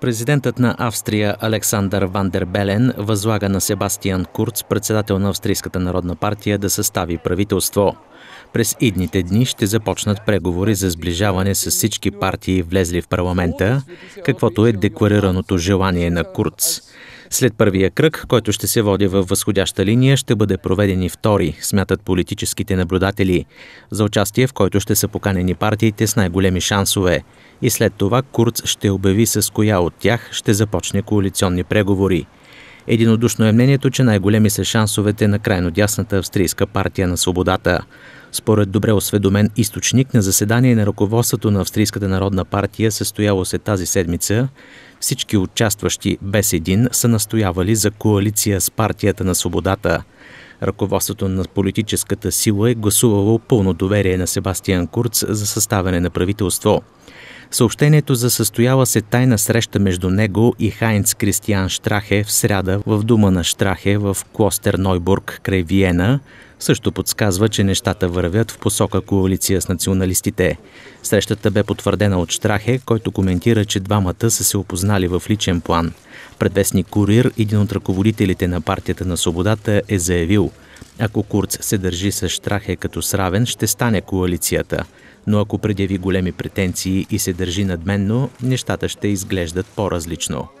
Президентът на Австрия Александър Вандер Белен възлага на Себастиан Курц, председател на Австрийската народна партия, да състави правителство. През идните дни ще започнат преговори за сближаване с всички партии, влезли в парламента, каквото е декларираното желание на Курц. След първия кръг, който ще се води във възходяща линия, ще бъде проведени втори, смятат политическите наблюдатели, за участие в който ще са поканени партиите с най-големи шансове. И след това Курц ще обяви с коя от тях ще започне коалиционни преговори. Единодушно е мнението, че най-големи са шансовете на крайно дясната австрийска партия на свободата – според добре осведомен източник на заседание на ръководството на Австрийската народна партия, състояло се тази седмица, всички участващи без един са настоявали за коалиция с партията на свободата. Ръководството на политическата сила е гласувало пълно доверие на Себастиан Курц за съставяне на правителство. Съобщението за състояла се тайна среща между него и Хайнц Кристиан Штрахе в сряда в дума на Штрахе в Клостер Нойбург край Виена също подсказва, че нещата вървят в посока коалиция с националистите. Срещата бе потвърдена от Штрахе, който коментира, че двамата са се опознали в личен план. Предвестник Курир, един от ръководителите на партията на свободата, е заявил – ако Курц се държи с Штрахе като сравен, ще стане коалицията. Но ако предяви големи претенции и се държи надменно, нещата ще изглеждат по-различно.